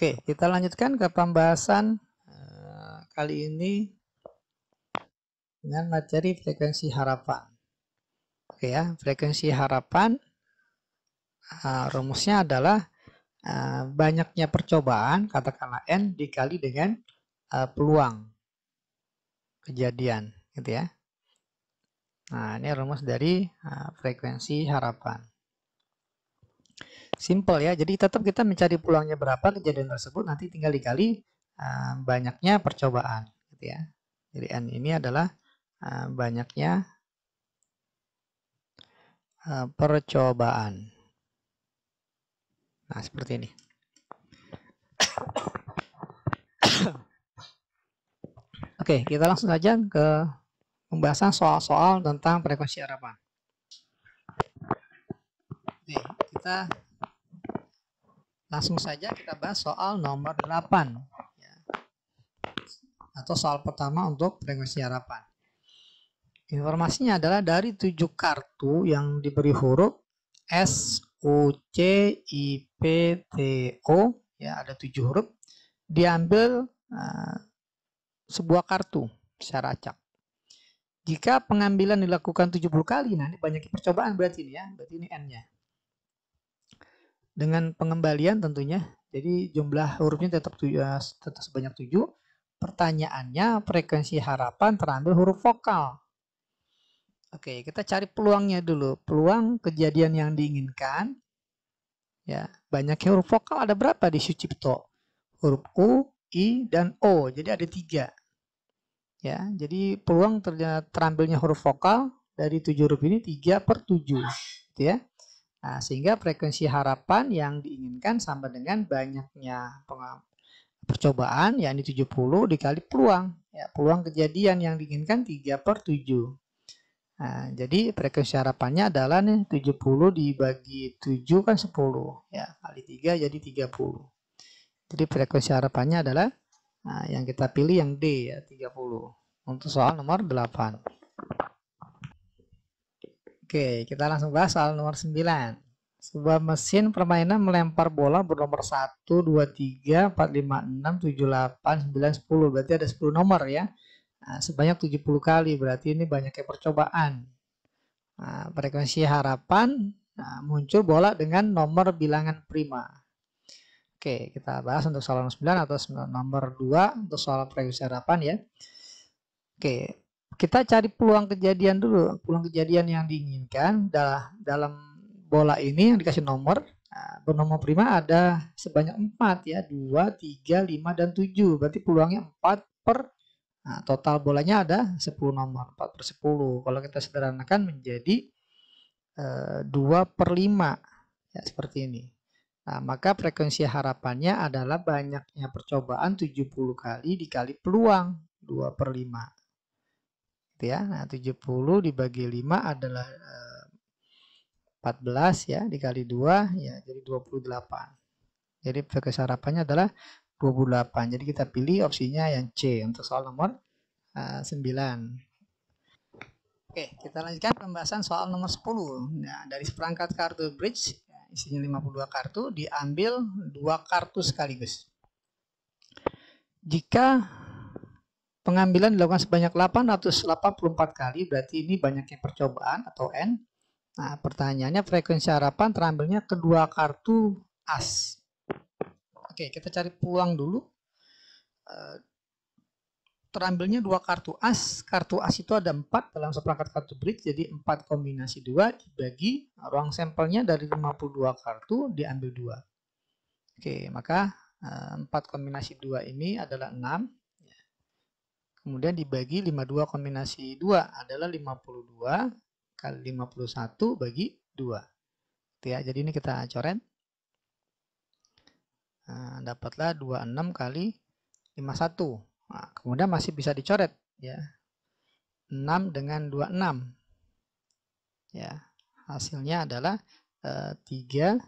Oke, kita lanjutkan ke pembahasan eh, kali ini dengan materi frekuensi harapan. Oke ya, frekuensi harapan eh, rumusnya adalah eh, banyaknya percobaan, katakanlah n dikali dengan peluang kejadian, gitu ya. Nah, ini rumus dari frekuensi harapan. Simple ya, jadi tetap kita mencari pulangnya berapa kejadian tersebut, nanti tinggal dikali uh, banyaknya percobaan. Gitu ya. Jadi N ini adalah uh, banyaknya uh, percobaan. Nah, seperti ini. Oke, kita langsung saja ke pembahasan soal-soal tentang frekuensi harapan. Oke, kita Langsung saja kita bahas soal nomor 8. Ya. Atau soal pertama untuk frekuensi harapan. Informasinya adalah dari tujuh kartu yang diberi huruf S, U, C, I, P, T, O. Ya, ada tujuh huruf. Diambil uh, sebuah kartu secara acak. Jika pengambilan dilakukan 70 kali, nah ini banyak percobaan berarti ini ya, berarti ini N-nya dengan pengembalian tentunya. Jadi jumlah hurufnya tetap, eh, tetap sebanyak 7. Pertanyaannya frekuensi harapan terambil huruf vokal. Oke, kita cari peluangnya dulu. Peluang kejadian yang diinginkan. Ya, banyaknya huruf vokal ada berapa di Sucipto? Huruf U, I, dan O. Jadi ada tiga. Ya, jadi peluang terambilnya huruf vokal dari tujuh huruf ini tiga per tujuh, gitu ya. Nah, sehingga frekuensi harapan yang diinginkan sama dengan banyaknya percobaan yakni 70 dikali peluang. Ya, peluang kejadian yang diinginkan 3 per 7. Nah, jadi frekuensi harapannya adalah nih 70 dibagi 7 kan 10. Ya, kali 3 jadi 30. Jadi frekuensi harapannya adalah nah, yang kita pilih yang D ya 30 untuk soal nomor 8. Oke, kita langsung bahas soal nomor 9. Sebuah mesin permainan melempar bola bernomor 1, 2, 3, 4, 5, 6, 7, 8, 9, 10. Berarti ada 10 nomor ya. Nah, sebanyak 70 kali. Berarti ini banyaknya percobaan. Nah, frekuensi harapan nah, muncul bola dengan nomor bilangan prima. Oke, kita bahas untuk soal nomor 9 atau nomor 2 untuk soal frekuensi harapan ya. Oke, kita cari peluang kejadian dulu, peluang kejadian yang diinginkan dalam bola ini yang dikasih nomor nah, bernomor prima ada sebanyak 4 ya, 2, 3, 5 dan 7. Berarti peluangnya 4 per nah, total bolanya ada 10 nomor, 4 per 10. Kalau kita sederhanakan menjadi eh, 2 per 5 ya seperti ini. Nah, maka frekuensi harapannya adalah banyaknya percobaan 70 kali dikali peluang 2 per 5 gitu ya. Nah, 70 dibagi 5 adalah 14 eh, ya dikali 2 ya jadi 28. Jadi sarapannya adalah 28. Jadi kita pilih opsinya yang C untuk soal nomor 9. Eh, Oke, kita lanjutkan pembahasan soal nomor 10. Nah, dari seperangkat kartu bridge isinya 52 kartu diambil dua kartu sekaligus. Jika Pengambilan dilakukan sebanyak 884 kali, berarti ini banyaknya percobaan atau N. Nah, pertanyaannya frekuensi harapan terambilnya kedua kartu as. Oke, kita cari pulang dulu. Eh, terambilnya dua kartu as. Kartu as itu ada empat dalam seperangkat kartu bridge, jadi empat kombinasi dua dibagi nah, ruang sampelnya dari 52 kartu diambil dua. Oke, maka eh, empat kombinasi dua ini adalah enam. Kemudian dibagi 52 kombinasi 2 adalah 52 kali 51 bagi 2. Gitu ya, jadi ini kita coret. Nah, dapatlah 26 kali 51. Nah, kemudian masih bisa dicoret. ya 6 dengan 26. Ya, hasilnya adalah uh, 3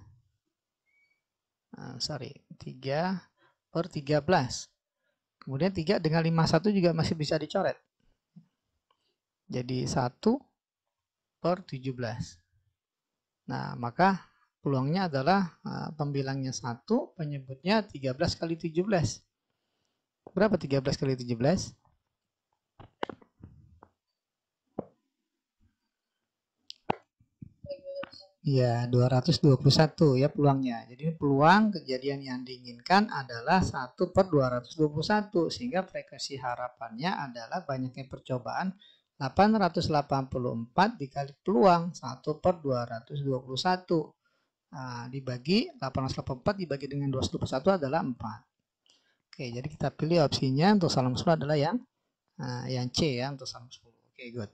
uh, sorry 3 per 13 Kemudian 3 dengan 51 juga masih bisa dicoret. Jadi 1 per 17. Nah, maka peluangnya adalah uh, pembilangnya 1, penyebutnya 13 kali 17. Berapa 13 kali 17? Ya, 221 ya peluangnya. Jadi peluang kejadian yang diinginkan adalah 1 per 221 sehingga frekuensi harapannya adalah banyaknya percobaan 884 dikali peluang 1 per 221 nah, dibagi 884 dibagi dengan 221 adalah 4. Oke, jadi kita pilih opsinya untuk salam 10 adalah yang uh, yang C ya untuk salam 10. Oke, good.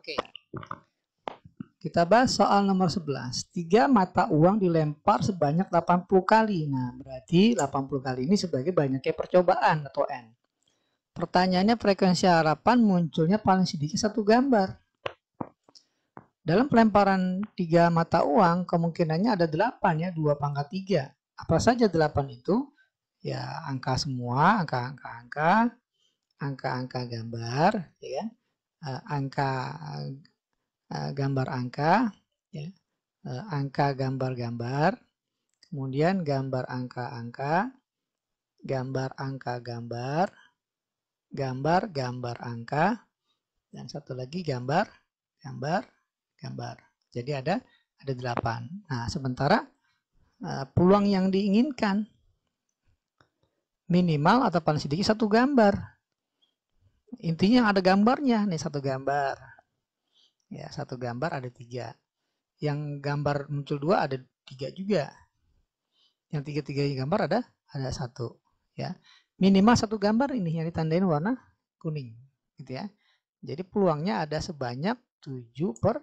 Oke. Kita bahas soal nomor 11. Tiga mata uang dilempar sebanyak 80 kali. Nah, berarti 80 kali ini sebagai banyaknya percobaan atau N. Pertanyaannya frekuensi harapan munculnya paling sedikit satu gambar. Dalam pelemparan tiga mata uang, kemungkinannya ada 8 ya, 2 pangkat 3. Apa saja 8 itu? Ya, angka semua, angka-angka-angka, angka-angka gambar, ya kan? eh, angka Eh, gambar angka, ya. uh, angka gambar-gambar, kemudian gambar angka-angka, gambar angka-gambar, gambar gambar angka, dan satu lagi gambar gambar gambar. Jadi ada ada delapan. Nah sementara uh, peluang yang diinginkan minimal atau paling sedikit satu gambar. Intinya ada gambarnya nih satu gambar ya satu gambar ada tiga yang gambar muncul dua ada tiga juga yang tiga tiga gambar ada ada satu ya minimal satu gambar ini yang ditandain warna kuning gitu ya jadi peluangnya ada sebanyak 7 per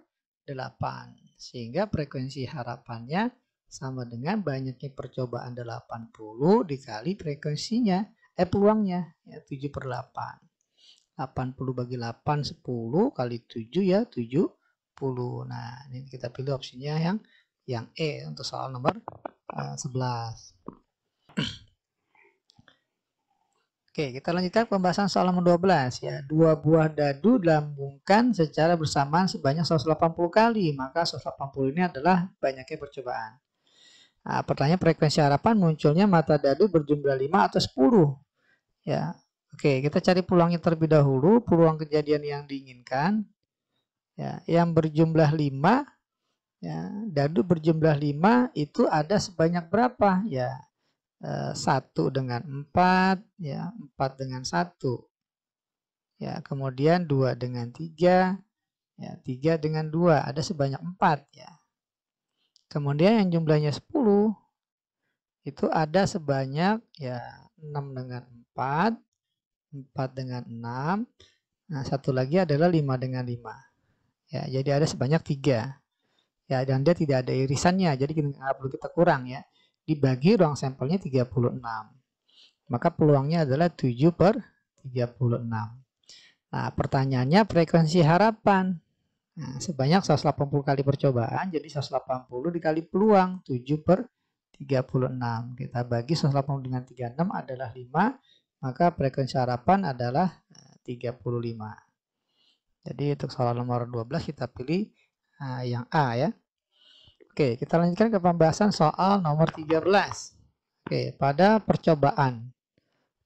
8 sehingga frekuensi harapannya sama dengan banyaknya percobaan 80 dikali frekuensinya eh peluangnya ya 7 per 8 80 bagi 8 10 kali 7 ya 70. Nah, ini kita pilih opsinya yang yang E untuk soal nomor uh, eh, 11. Oke, kita lanjutkan pembahasan soal nomor 12 ya. Dua buah dadu dilambungkan secara bersamaan sebanyak 180 kali, maka 180 ini adalah banyaknya percobaan. Nah, pertanyaan frekuensi harapan munculnya mata dadu berjumlah 5 atau 10. Ya, Oke, kita cari peluangnya terlebih dahulu, peluang kejadian yang diinginkan. Ya, yang berjumlah 5 ya, dadu berjumlah 5 itu ada sebanyak berapa? Ya, eh, satu dengan 4, ya, 4 dengan 1. Ya, kemudian 2 dengan 3, ya, 3 dengan 2, ada sebanyak 4 ya. Kemudian yang jumlahnya 10 itu ada sebanyak ya 6 dengan 4, 4 dengan 6. Nah, satu lagi adalah 5 dengan 5. Ya, jadi ada sebanyak 3. Ya, dan dia tidak ada irisannya, jadi nggak perlu kita kurang ya. Dibagi ruang sampelnya 36. Maka peluangnya adalah 7 per 36. Nah, pertanyaannya frekuensi harapan. Nah, sebanyak 180 kali percobaan, jadi 180 dikali peluang, 7 per 36. Kita bagi 180 dengan 36 adalah 5 maka frekuensi harapan adalah 35. Eh, Jadi untuk soal nomor 12 kita pilih eh, yang A ya. Oke, kita lanjutkan ke pembahasan soal nomor 13. Oke, pada percobaan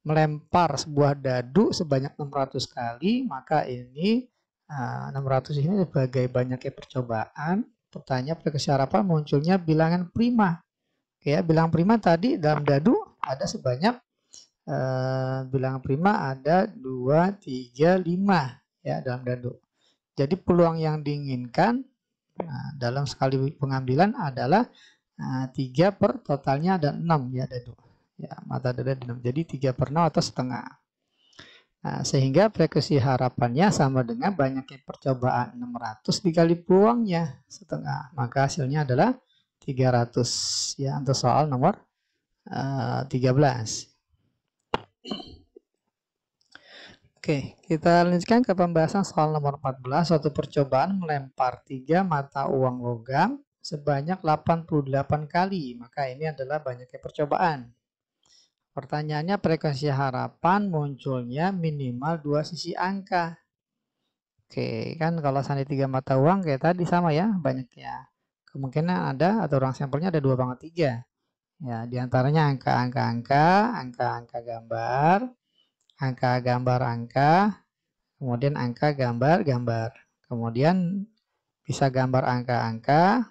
melempar sebuah dadu sebanyak 600 kali, maka ini 600 eh, ini sebagai banyaknya percobaan. Pertanyaan frekuensi harapan munculnya bilangan prima. Oke, ya, bilangan prima tadi dalam dadu ada sebanyak eh, bilangan prima ada 2, 3, 5 ya dalam dadu. Jadi peluang yang diinginkan nah, dalam sekali pengambilan adalah nah, eh, 3 per totalnya ada 6 ya dadu. Ya, mata dadu ada 6. Jadi 3 per 0 atau setengah. Nah, sehingga frekuensi harapannya sama dengan banyaknya percobaan 600 dikali peluangnya setengah. Maka hasilnya adalah 300 ya untuk soal nomor uh, eh, 13 Oke, kita lanjutkan ke pembahasan soal nomor 14. Suatu percobaan melempar 3 mata uang logam sebanyak 88 kali. Maka ini adalah banyaknya percobaan. Pertanyaannya frekuensi harapan munculnya minimal dua sisi angka. Oke, kan kalau sandi tiga mata uang kayak tadi sama ya banyaknya. Kemungkinan ada atau orang sampelnya ada dua banget tiga. Ya, diantaranya angka-angka-angka, angka-angka gambar, angka gambar angka, kemudian angka gambar gambar. Kemudian bisa gambar angka-angka,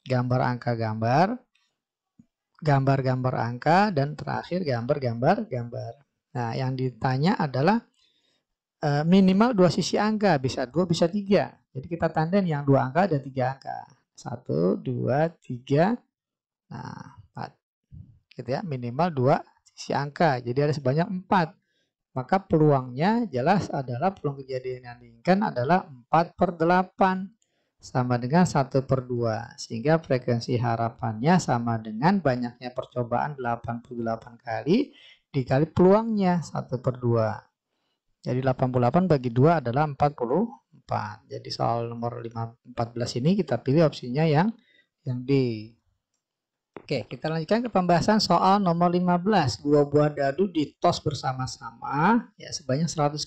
gambar angka gambar, gambar gambar angka, dan terakhir gambar gambar gambar. Nah, yang ditanya adalah e, minimal dua sisi angka, bisa dua, bisa tiga. Jadi kita tandain yang dua angka dan tiga angka. Satu, dua, tiga. Nah, gitu ya, minimal dua sisi angka. Jadi ada sebanyak empat. Maka peluangnya jelas adalah peluang kejadian yang diinginkan adalah 4 per 8 sama dengan 1 per 2. Sehingga frekuensi harapannya sama dengan banyaknya percobaan 88 kali dikali peluangnya 1 per 2. Jadi 88 bagi 2 adalah 44. Jadi soal nomor 5, 14 ini kita pilih opsinya yang yang D. Oke, kita lanjutkan ke pembahasan soal nomor 15. Dua buah dadu ditos bersama-sama ya sebanyak 144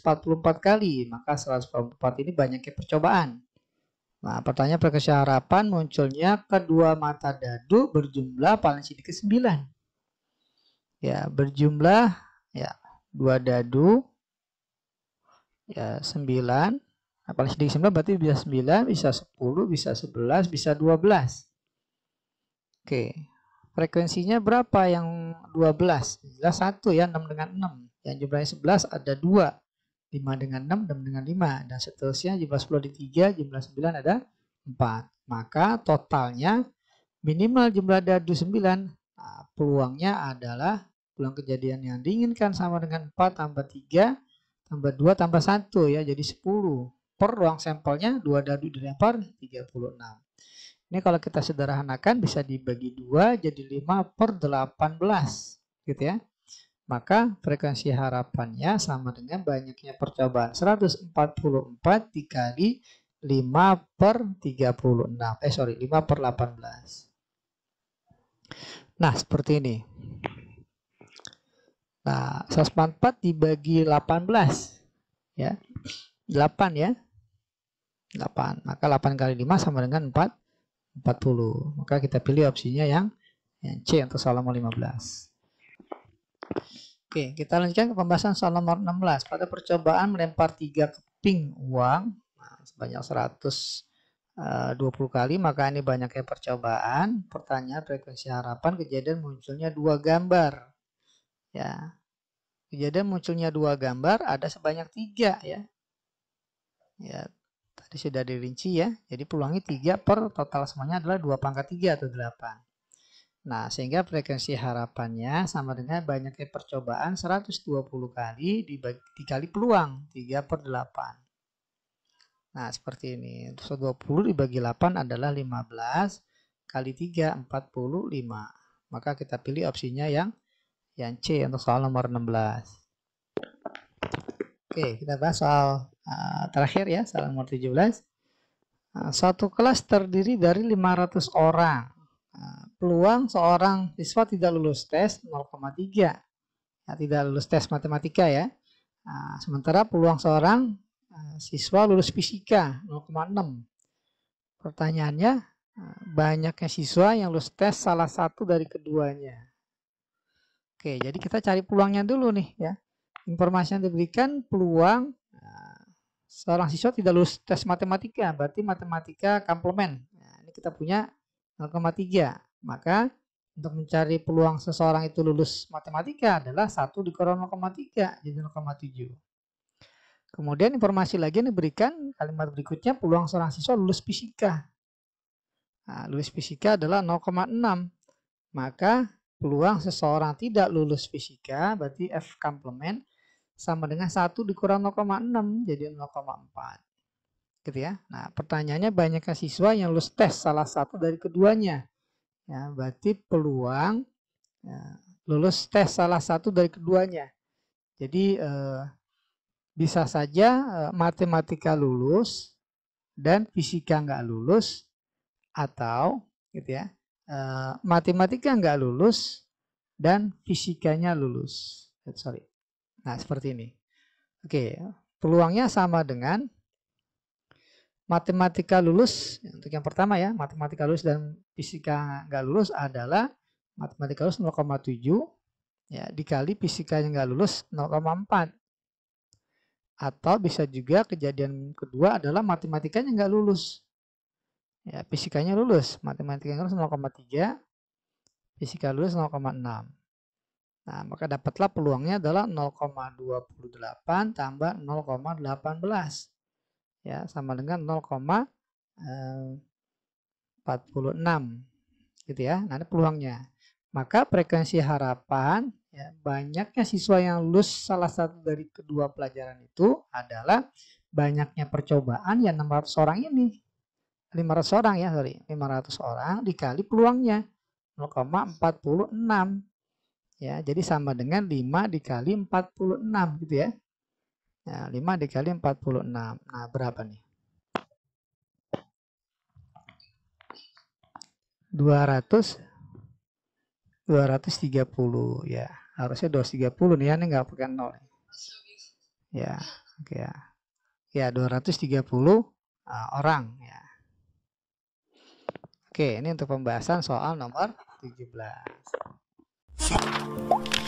kali. Maka 144 ini banyaknya percobaan. Nah, pertanyaan perkesya harapan munculnya kedua mata dadu berjumlah paling sedikit 9. Ya, berjumlah ya dua dadu ya 9 Nah, paling sedikit 9 berarti bisa 9, bisa 10, bisa 11, bisa 12. Oke frekuensinya berapa yang 12? Jelas 1 ya, 6 dengan 6. Yang jumlahnya 11 ada 2. 5 dengan 6, 6 dengan 5. Dan seterusnya jumlah 10 di 3, jumlah 9 ada 4. Maka totalnya minimal jumlah dadu 9. Nah, peluangnya adalah peluang kejadian yang diinginkan sama dengan 4 tambah 3 tambah 2 tambah 1 ya. Jadi 10. Per ruang sampelnya 2 dadu dilempar 36. Ini kalau kita sederhanakan bisa dibagi 2 jadi 5 per 18 gitu ya. Maka frekuensi harapannya sama dengan banyaknya percobaan 144 dikali 5 per 36. Eh sorry 5 per 18. Nah seperti ini. Nah 144 dibagi 18 ya. 8 ya. 8. Maka 8 kali 5 sama dengan 4 40. Maka kita pilih opsinya yang, yang C untuk soal nomor 15. Oke, kita lanjutkan ke pembahasan soal nomor 16. Pada percobaan melempar 3 keping uang nah, sebanyak 120 eh, kali, maka ini banyaknya percobaan. Pertanyaan frekuensi harapan kejadian munculnya dua gambar. Ya. Kejadian munculnya dua gambar ada sebanyak tiga ya. Ya, Tadi sudah dirinci ya. Jadi peluangnya 3 per total semuanya adalah 2 pangkat 3 atau 8. Nah, sehingga frekuensi harapannya sama dengan banyaknya percobaan 120 kali dibagi dikali peluang 3 per 8. Nah, seperti ini. 120 dibagi 8 adalah 15 kali 3 45. Maka kita pilih opsinya yang yang C untuk soal nomor 16. Oke, kita bahas soal Ah, terakhir ya salam nomor 17 satu kelas terdiri dari 500 orang ah, peluang seorang siswa tidak lulus tes 0,3 ya, tidak lulus tes matematika ya ah, sementara peluang seorang siswa lulus fisika 0,6 pertanyaannya banyaknya siswa yang lulus tes salah satu dari keduanya oke jadi kita cari peluangnya dulu nih ya informasi yang diberikan peluang seorang siswa tidak lulus tes matematika, berarti matematika komplement. Nah, ini kita punya 0,3. Maka untuk mencari peluang seseorang itu lulus matematika adalah 1 dikurang 0,3 jadi 0,7. Kemudian informasi lagi yang diberikan kalimat berikutnya peluang seorang siswa lulus fisika. Nah, lulus fisika adalah 0,6. Maka peluang seseorang tidak lulus fisika berarti F komplement sama dengan 1 dikurang 0,6 jadi 0,4 gitu ya Nah pertanyaannya banyaknya siswa yang lulus tes salah satu dari keduanya ya berarti peluang ya, lulus tes salah satu dari keduanya jadi eh, bisa saja eh, matematika lulus dan fisika nggak lulus atau gitu ya eh, matematika nggak lulus dan fisikanya lulus eh, sorry Nah, seperti ini. Oke, peluangnya sama dengan matematika lulus untuk yang pertama ya matematika lulus dan fisika nggak lulus adalah matematika lulus 0,7 ya dikali fisika yang nggak lulus 0,4 atau bisa juga kejadian kedua adalah matematikanya nggak lulus ya fisikanya lulus matematikanya lulus 0,3 fisika lulus 0,6 Nah, maka dapatlah peluangnya adalah 0,28 tambah 0,18. Ya, sama dengan 0,46. Eh, gitu ya. Nah, ini peluangnya. Maka frekuensi harapan ya, banyaknya siswa yang lulus salah satu dari kedua pelajaran itu adalah banyaknya percobaan yang 600 orang ini. 500 orang ya, sorry. 500 orang dikali peluangnya 0,46. Ya, jadi sama dengan 5 dikali 46 gitu ya. Nah, 5 dikali 46. Nah, berapa nih? 200 230 ya. Harusnya 230 nih ya, ini enggak pakai nol. Ya, oke ya. Ya, 230 uh, ah, orang ya. Oke, ini untuk pembahasan soal nomor 17. フッ。